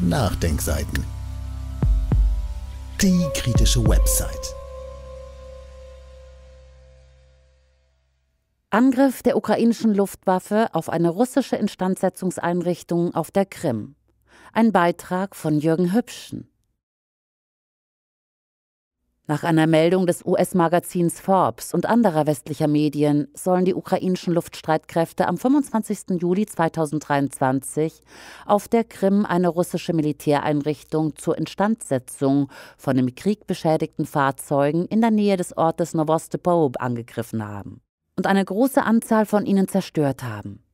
Nachdenkseiten. Die kritische Website. Angriff der ukrainischen Luftwaffe auf eine russische Instandsetzungseinrichtung auf der Krim. Ein Beitrag von Jürgen Hübschen. Nach einer Meldung des US-Magazins Forbes und anderer westlicher Medien sollen die ukrainischen Luftstreitkräfte am 25. Juli 2023 auf der Krim eine russische Militäreinrichtung zur Instandsetzung von im Krieg beschädigten Fahrzeugen in der Nähe des Ortes Novostepob angegriffen haben und eine große Anzahl von ihnen zerstört haben.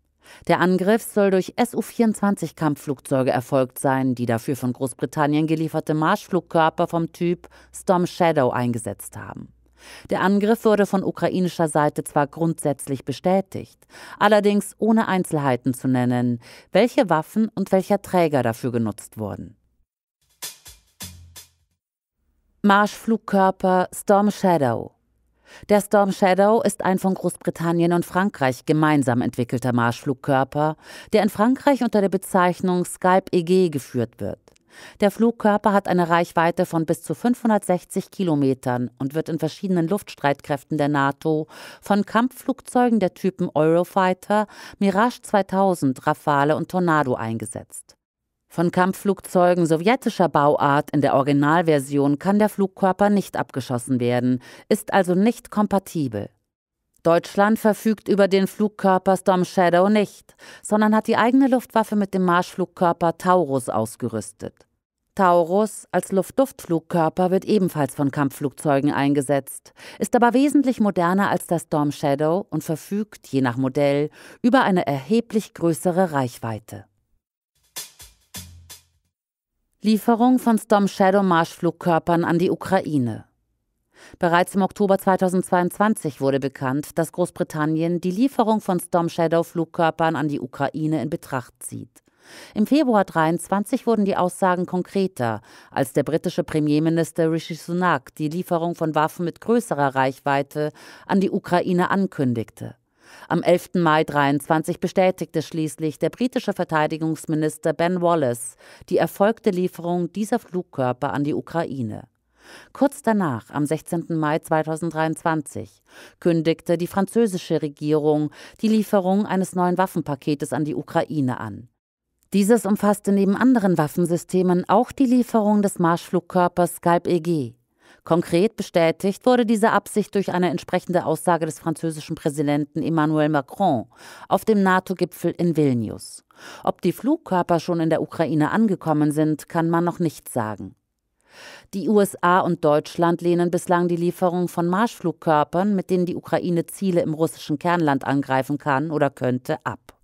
Der Angriff soll durch Su-24-Kampfflugzeuge erfolgt sein, die dafür von Großbritannien gelieferte Marschflugkörper vom Typ Storm Shadow eingesetzt haben. Der Angriff wurde von ukrainischer Seite zwar grundsätzlich bestätigt, allerdings ohne Einzelheiten zu nennen, welche Waffen und welcher Träger dafür genutzt wurden. Marschflugkörper Storm Shadow der Storm Shadow ist ein von Großbritannien und Frankreich gemeinsam entwickelter Marschflugkörper, der in Frankreich unter der Bezeichnung Skype EG geführt wird. Der Flugkörper hat eine Reichweite von bis zu 560 Kilometern und wird in verschiedenen Luftstreitkräften der NATO von Kampfflugzeugen der Typen Eurofighter, Mirage 2000, Rafale und Tornado eingesetzt. Von Kampfflugzeugen sowjetischer Bauart in der Originalversion kann der Flugkörper nicht abgeschossen werden, ist also nicht kompatibel. Deutschland verfügt über den Flugkörper Storm Shadow nicht, sondern hat die eigene Luftwaffe mit dem Marschflugkörper Taurus ausgerüstet. Taurus als Luftduftflugkörper wird ebenfalls von Kampfflugzeugen eingesetzt, ist aber wesentlich moderner als der Storm Shadow und verfügt, je nach Modell, über eine erheblich größere Reichweite. Lieferung von Storm Shadow Marschflugkörpern an die Ukraine. Bereits im Oktober 2022 wurde bekannt, dass Großbritannien die Lieferung von Storm Shadow Flugkörpern an die Ukraine in Betracht zieht. Im Februar 2023 wurden die Aussagen konkreter, als der britische Premierminister Rishi Sunak die Lieferung von Waffen mit größerer Reichweite an die Ukraine ankündigte. Am 11. Mai 23 bestätigte schließlich der britische Verteidigungsminister Ben Wallace die erfolgte Lieferung dieser Flugkörper an die Ukraine. Kurz danach, am 16. Mai 2023, kündigte die französische Regierung die Lieferung eines neuen Waffenpaketes an die Ukraine an. Dieses umfasste neben anderen Waffensystemen auch die Lieferung des Marschflugkörpers Skype EG. Konkret bestätigt wurde diese Absicht durch eine entsprechende Aussage des französischen Präsidenten Emmanuel Macron auf dem NATO-Gipfel in Vilnius. Ob die Flugkörper schon in der Ukraine angekommen sind, kann man noch nicht sagen. Die USA und Deutschland lehnen bislang die Lieferung von Marschflugkörpern, mit denen die Ukraine Ziele im russischen Kernland angreifen kann oder könnte, ab.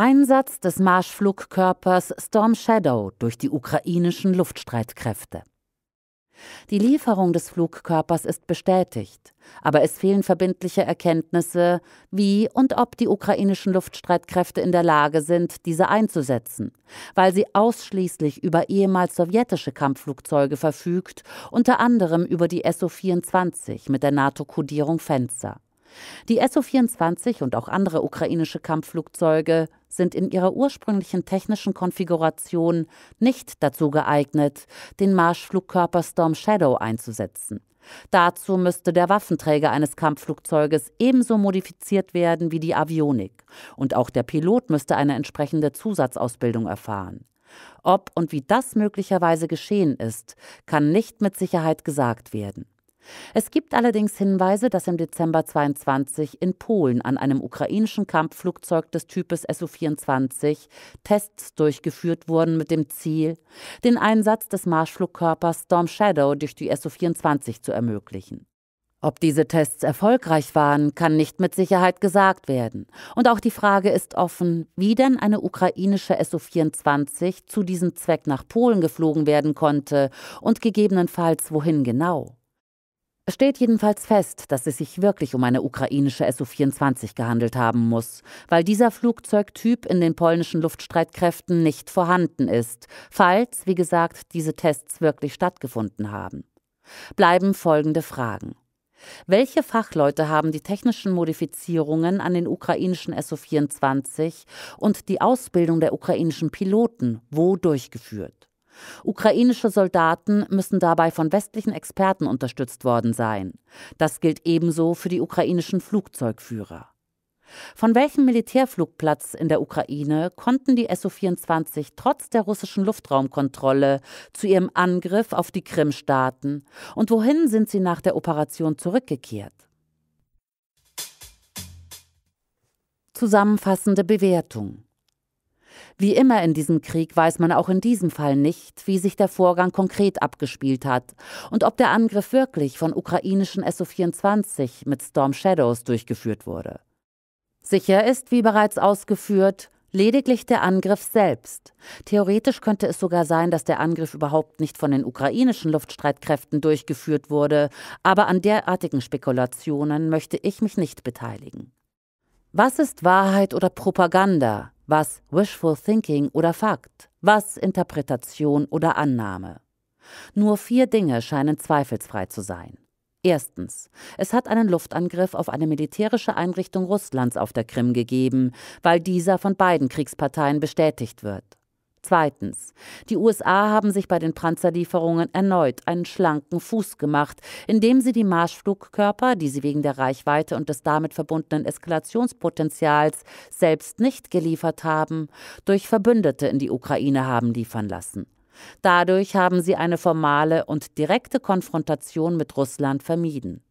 Einsatz des Marschflugkörpers Storm Shadow durch die ukrainischen Luftstreitkräfte. Die Lieferung des Flugkörpers ist bestätigt, aber es fehlen verbindliche Erkenntnisse, wie und ob die ukrainischen Luftstreitkräfte in der Lage sind, diese einzusetzen, weil sie ausschließlich über ehemals sowjetische Kampfflugzeuge verfügt, unter anderem über die so 24 mit der NATO-Kodierung Fenster. Die SU-24 und auch andere ukrainische Kampfflugzeuge sind in ihrer ursprünglichen technischen Konfiguration nicht dazu geeignet, den Marschflugkörper Storm Shadow einzusetzen. Dazu müsste der Waffenträger eines Kampfflugzeuges ebenso modifiziert werden wie die Avionik, und auch der Pilot müsste eine entsprechende Zusatzausbildung erfahren. Ob und wie das möglicherweise geschehen ist, kann nicht mit Sicherheit gesagt werden. Es gibt allerdings Hinweise, dass im Dezember 22 in Polen an einem ukrainischen Kampfflugzeug des Types Su-24 Tests durchgeführt wurden mit dem Ziel, den Einsatz des Marschflugkörpers Storm Shadow durch die Su-24 zu ermöglichen. Ob diese Tests erfolgreich waren, kann nicht mit Sicherheit gesagt werden. Und auch die Frage ist offen, wie denn eine ukrainische SU-24 zu diesem Zweck nach Polen geflogen werden konnte und gegebenenfalls wohin genau. Es steht jedenfalls fest, dass es sich wirklich um eine ukrainische SU-24 gehandelt haben muss, weil dieser Flugzeugtyp in den polnischen Luftstreitkräften nicht vorhanden ist, falls, wie gesagt, diese Tests wirklich stattgefunden haben. Bleiben folgende Fragen. Welche Fachleute haben die technischen Modifizierungen an den ukrainischen SU-24 und die Ausbildung der ukrainischen Piloten wo durchgeführt? Ukrainische Soldaten müssen dabei von westlichen Experten unterstützt worden sein. Das gilt ebenso für die ukrainischen Flugzeugführer. Von welchem Militärflugplatz in der Ukraine konnten die SU-24 trotz der russischen Luftraumkontrolle zu ihrem Angriff auf die Krim starten? Und wohin sind sie nach der Operation zurückgekehrt? Zusammenfassende Bewertung wie immer in diesem Krieg weiß man auch in diesem Fall nicht, wie sich der Vorgang konkret abgespielt hat und ob der Angriff wirklich von ukrainischen SU-24 mit Storm Shadows durchgeführt wurde. Sicher ist, wie bereits ausgeführt, lediglich der Angriff selbst. Theoretisch könnte es sogar sein, dass der Angriff überhaupt nicht von den ukrainischen Luftstreitkräften durchgeführt wurde, aber an derartigen Spekulationen möchte ich mich nicht beteiligen. Was ist Wahrheit oder Propaganda? was Wishful Thinking oder Fakt, was Interpretation oder Annahme. Nur vier Dinge scheinen zweifelsfrei zu sein. Erstens, es hat einen Luftangriff auf eine militärische Einrichtung Russlands auf der Krim gegeben, weil dieser von beiden Kriegsparteien bestätigt wird. Zweitens. Die USA haben sich bei den Panzerlieferungen erneut einen schlanken Fuß gemacht, indem sie die Marschflugkörper, die sie wegen der Reichweite und des damit verbundenen Eskalationspotenzials selbst nicht geliefert haben, durch Verbündete in die Ukraine haben liefern lassen. Dadurch haben sie eine formale und direkte Konfrontation mit Russland vermieden.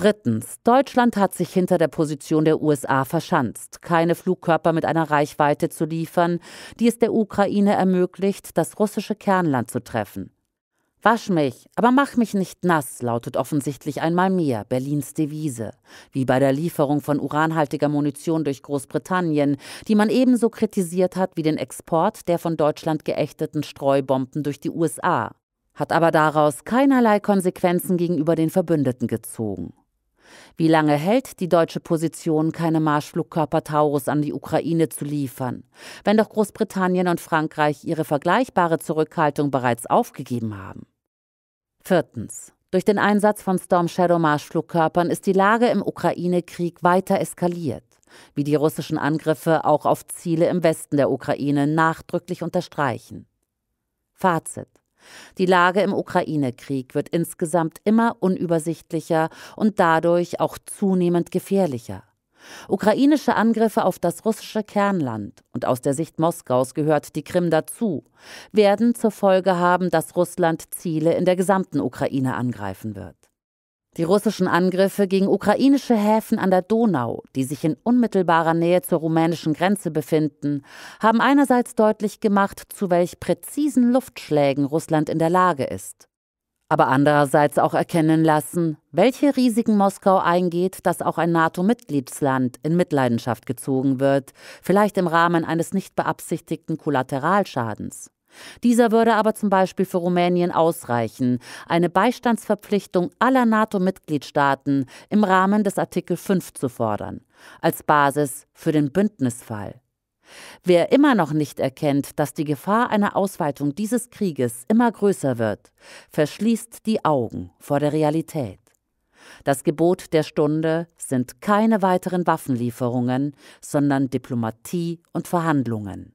Drittens. Deutschland hat sich hinter der Position der USA verschanzt, keine Flugkörper mit einer Reichweite zu liefern, die es der Ukraine ermöglicht, das russische Kernland zu treffen. Wasch mich, aber mach mich nicht nass, lautet offensichtlich einmal mehr Berlins Devise, wie bei der Lieferung von uranhaltiger Munition durch Großbritannien, die man ebenso kritisiert hat wie den Export der von Deutschland geächteten Streubomben durch die USA, hat aber daraus keinerlei Konsequenzen gegenüber den Verbündeten gezogen. Wie lange hält die deutsche Position, keine Marschflugkörper Taurus an die Ukraine zu liefern, wenn doch Großbritannien und Frankreich ihre vergleichbare Zurückhaltung bereits aufgegeben haben? Viertens. Durch den Einsatz von Storm Shadow Marschflugkörpern ist die Lage im Ukraine-Krieg weiter eskaliert, wie die russischen Angriffe auch auf Ziele im Westen der Ukraine nachdrücklich unterstreichen. Fazit. Die Lage im Ukraine-Krieg wird insgesamt immer unübersichtlicher und dadurch auch zunehmend gefährlicher. Ukrainische Angriffe auf das russische Kernland und aus der Sicht Moskaus gehört die Krim dazu, werden zur Folge haben, dass Russland Ziele in der gesamten Ukraine angreifen wird. Die russischen Angriffe gegen ukrainische Häfen an der Donau, die sich in unmittelbarer Nähe zur rumänischen Grenze befinden, haben einerseits deutlich gemacht, zu welch präzisen Luftschlägen Russland in der Lage ist, aber andererseits auch erkennen lassen, welche Risiken Moskau eingeht, dass auch ein NATO-Mitgliedsland in Mitleidenschaft gezogen wird, vielleicht im Rahmen eines nicht beabsichtigten Kollateralschadens. Dieser würde aber zum Beispiel für Rumänien ausreichen, eine Beistandsverpflichtung aller NATO-Mitgliedstaaten im Rahmen des Artikel 5 zu fordern, als Basis für den Bündnisfall. Wer immer noch nicht erkennt, dass die Gefahr einer Ausweitung dieses Krieges immer größer wird, verschließt die Augen vor der Realität. Das Gebot der Stunde sind keine weiteren Waffenlieferungen, sondern Diplomatie und Verhandlungen.